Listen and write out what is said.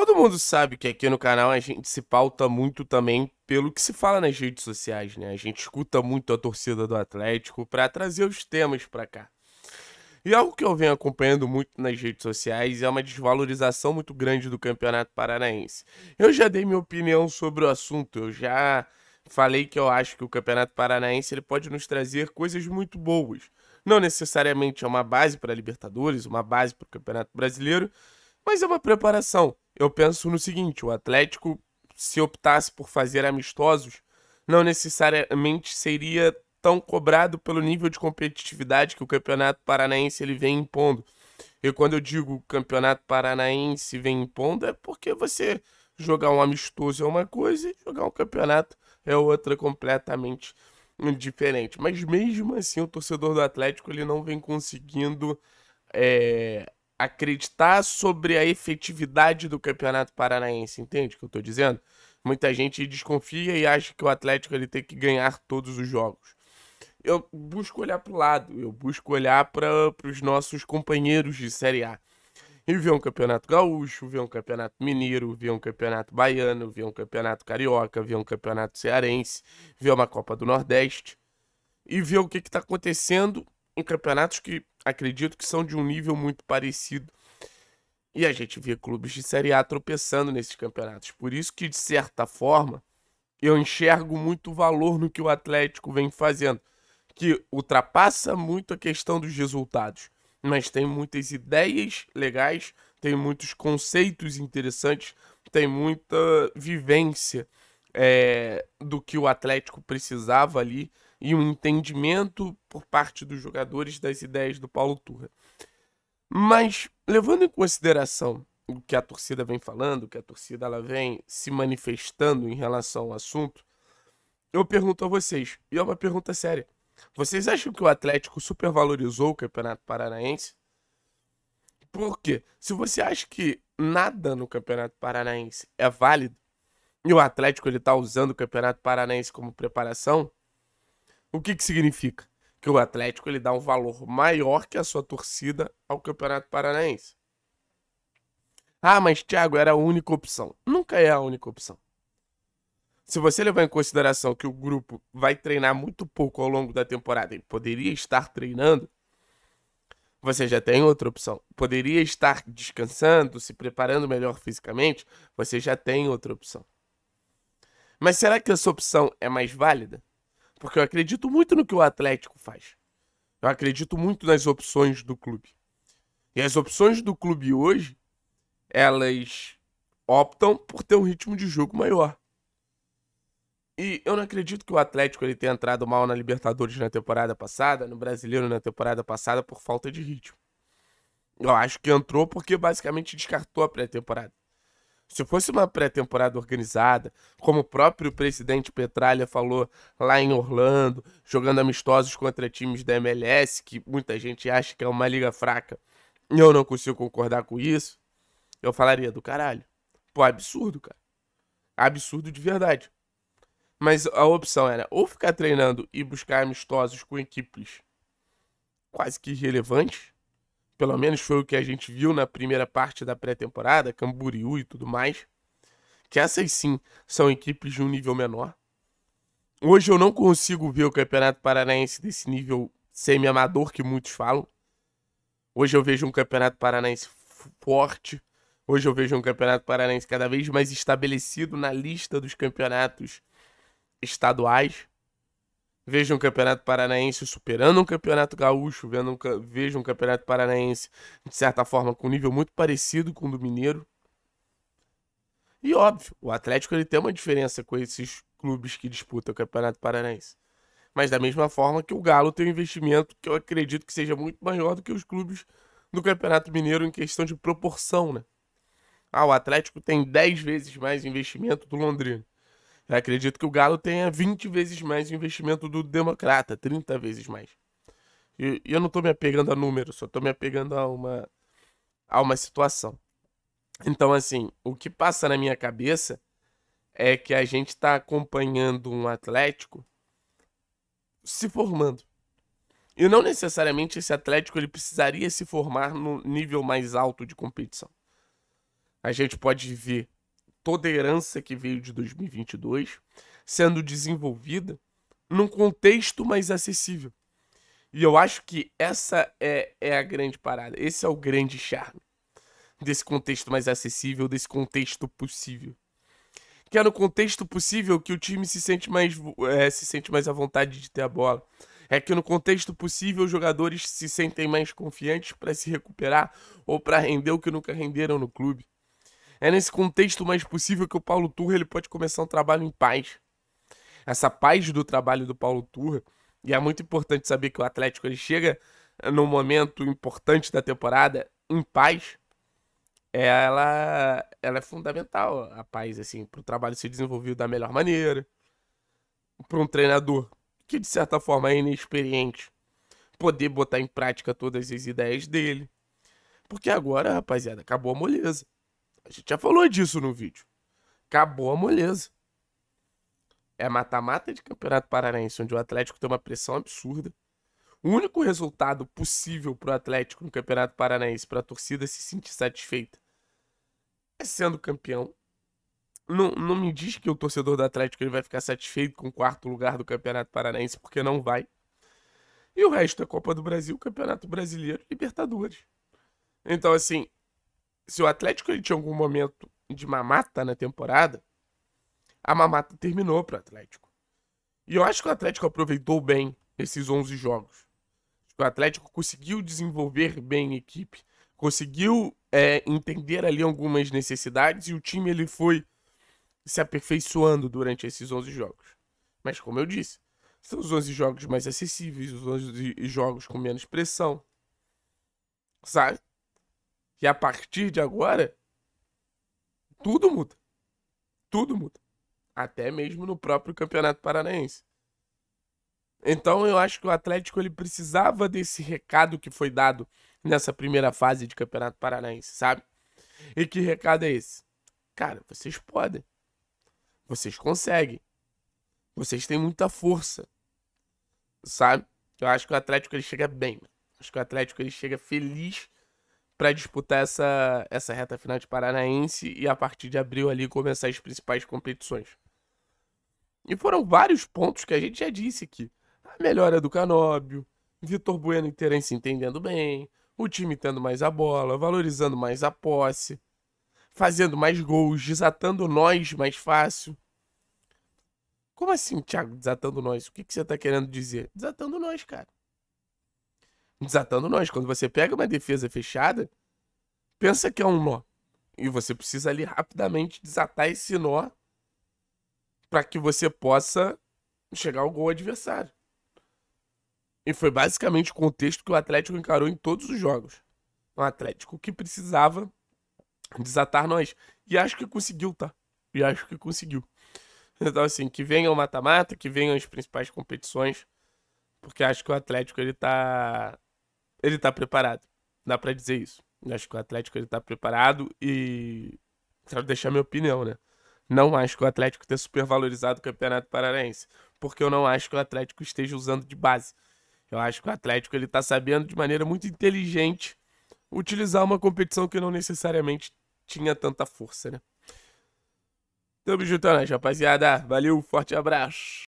Todo mundo sabe que aqui no canal a gente se pauta muito também pelo que se fala nas redes sociais, né? A gente escuta muito a torcida do Atlético para trazer os temas para cá. E algo que eu venho acompanhando muito nas redes sociais é uma desvalorização muito grande do Campeonato Paranaense. Eu já dei minha opinião sobre o assunto, eu já falei que eu acho que o Campeonato Paranaense ele pode nos trazer coisas muito boas. Não necessariamente é uma base para Libertadores, uma base para o Campeonato Brasileiro, mas é uma preparação eu penso no seguinte: o Atlético, se optasse por fazer amistosos, não necessariamente seria tão cobrado pelo nível de competitividade que o Campeonato Paranaense ele vem impondo. E quando eu digo Campeonato Paranaense vem impondo, é porque você jogar um amistoso é uma coisa e jogar um campeonato é outra completamente diferente. Mas mesmo assim, o torcedor do Atlético ele não vem conseguindo é, acreditar sobre a efetividade do Campeonato Paranaense, entende o que eu estou dizendo? Muita gente desconfia e acha que o Atlético ele tem que ganhar todos os jogos. Eu busco olhar para o lado, eu busco olhar para os nossos companheiros de Série A. E ver um campeonato gaúcho, ver um campeonato mineiro, ver um campeonato baiano, ver um campeonato carioca, ver um campeonato cearense, ver uma Copa do Nordeste. E ver o que está acontecendo em campeonatos que acredito que são de um nível muito parecido. E a gente vê clubes de Série A tropeçando nesses campeonatos. Por isso que, de certa forma, eu enxergo muito valor no que o Atlético vem fazendo, que ultrapassa muito a questão dos resultados, mas tem muitas ideias legais, tem muitos conceitos interessantes, tem muita vivência é, do que o Atlético precisava ali e um entendimento por parte dos jogadores das ideias do Paulo Turra. Mas levando em consideração o que a torcida vem falando, o que a torcida ela vem se manifestando em relação ao assunto, eu pergunto a vocês, e é uma pergunta séria. Vocês acham que o Atlético supervalorizou o Campeonato Paranaense? Por quê? Se você acha que nada no Campeonato Paranaense é válido, e o Atlético ele tá usando o Campeonato Paranaense como preparação, o que, que significa? Que o Atlético ele dá um valor maior que a sua torcida ao Campeonato Paranaense. Ah, mas Thiago, era a única opção. Nunca é a única opção. Se você levar em consideração que o grupo vai treinar muito pouco ao longo da temporada, ele poderia estar treinando, você já tem outra opção. Poderia estar descansando, se preparando melhor fisicamente, você já tem outra opção. Mas será que essa opção é mais válida? Porque eu acredito muito no que o Atlético faz. Eu acredito muito nas opções do clube. E as opções do clube hoje, elas optam por ter um ritmo de jogo maior. E eu não acredito que o Atlético ele tenha entrado mal na Libertadores na temporada passada, no Brasileiro na temporada passada, por falta de ritmo. Eu acho que entrou porque basicamente descartou a pré-temporada. Se fosse uma pré-temporada organizada, como o próprio presidente Petralha falou lá em Orlando, jogando amistosos contra times da MLS, que muita gente acha que é uma liga fraca, e eu não consigo concordar com isso, eu falaria do caralho. Pô, absurdo, cara. Absurdo de verdade. Mas a opção era ou ficar treinando e buscar amistosos com equipes quase que irrelevantes, pelo menos foi o que a gente viu na primeira parte da pré-temporada, Camboriú e tudo mais, que essas sim são equipes de um nível menor. Hoje eu não consigo ver o Campeonato Paranaense desse nível semi-amador que muitos falam. Hoje eu vejo um Campeonato Paranaense forte. Hoje eu vejo um Campeonato Paranaense cada vez mais estabelecido na lista dos campeonatos estaduais. Veja um campeonato paranaense superando um campeonato gaúcho, vendo um, veja um campeonato paranaense, de certa forma, com um nível muito parecido com o do Mineiro. E óbvio, o Atlético ele tem uma diferença com esses clubes que disputam o Campeonato Paranaense. Mas da mesma forma que o Galo tem um investimento que eu acredito que seja muito maior do que os clubes do Campeonato Mineiro em questão de proporção, né? Ah, o Atlético tem 10 vezes mais investimento do Londrina. Eu acredito que o Galo tenha 20 vezes mais investimento do Democrata, 30 vezes mais. E, eu não estou me apegando a números, só estou me apegando a uma, a uma situação. Então, assim, o que passa na minha cabeça é que a gente está acompanhando um Atlético se formando. E não necessariamente esse Atlético ele precisaria se formar no nível mais alto de competição. A gente pode ver toda a herança que veio de 2022 sendo desenvolvida num contexto mais acessível. E eu acho que essa é, é a grande parada, esse é o grande charme desse contexto mais acessível, desse contexto possível. Que é no contexto possível que o time se sente mais, é, se sente mais à vontade de ter a bola. É que no contexto possível os jogadores se sentem mais confiantes para se recuperar ou para render o que nunca renderam no clube. É nesse contexto mais possível que o Paulo Turra ele pode começar um trabalho em paz. Essa paz do trabalho do Paulo Turra, e é muito importante saber que o Atlético ele chega num momento importante da temporada em paz, ela, ela é fundamental, a paz, assim, para o trabalho ser desenvolvido da melhor maneira, para um treinador que, de certa forma, é inexperiente, poder botar em prática todas as ideias dele. Porque agora, rapaziada, acabou a moleza. A gente já falou disso no vídeo. Acabou a moleza. É mata-mata de Campeonato Paranaense, onde o Atlético tem uma pressão absurda. O único resultado possível pro Atlético no Campeonato Paranaense, pra torcida se sentir satisfeita, é sendo campeão. Não, não me diz que o torcedor do Atlético ele vai ficar satisfeito com o quarto lugar do Campeonato Paranaense, porque não vai. E o resto é Copa do Brasil, Campeonato Brasileiro, Libertadores. Então, assim, se o Atlético ele tinha algum momento de mamata na temporada, a mamata terminou para o Atlético. E eu acho que o Atlético aproveitou bem esses 11 jogos. O Atlético conseguiu desenvolver bem a equipe, conseguiu é, entender ali algumas necessidades e o time ele foi se aperfeiçoando durante esses 11 jogos. Mas como eu disse, são os 11 jogos mais acessíveis, os 11 jogos com menos pressão, sabe? que a partir de agora, tudo muda. Tudo muda. Até mesmo no próprio Campeonato Paranaense. Então eu acho que o Atlético ele precisava desse recado que foi dado nessa primeira fase de Campeonato Paranaense, sabe? E que recado é esse? Cara, vocês podem. Vocês conseguem. Vocês têm muita força. Sabe? Eu acho que o Atlético ele chega bem. Acho que o Atlético ele chega feliz para disputar essa, essa reta final de Paranaense e a partir de abril ali começar as principais competições. E foram vários pontos que a gente já disse aqui. A melhora do Canóbio, Vitor Bueno e Terence entendendo bem, o time tendo mais a bola, valorizando mais a posse, fazendo mais gols, desatando nós mais fácil. Como assim, Thiago, desatando nós? O que, que você tá querendo dizer? Desatando nós, cara desatando nós. Quando você pega uma defesa fechada, pensa que é um nó. E você precisa ali rapidamente desatar esse nó para que você possa chegar ao gol adversário. E foi basicamente o contexto que o Atlético encarou em todos os jogos. Um Atlético que precisava desatar nós. E acho que conseguiu, tá? E acho que conseguiu. Então, assim, que venha o mata-mata, que venham as principais competições, porque acho que o Atlético ele tá ele tá preparado. Dá para dizer isso. Eu acho que o Atlético ele tá preparado e quero deixar minha opinião, né? Não acho que o Atlético tenha supervalorizado o Campeonato Paranaense, porque eu não acho que o Atlético esteja usando de base. Eu acho que o Atlético ele tá sabendo de maneira muito inteligente utilizar uma competição que não necessariamente tinha tanta força, né? Tamo juntando, é rapaziada. Valeu, forte abraço.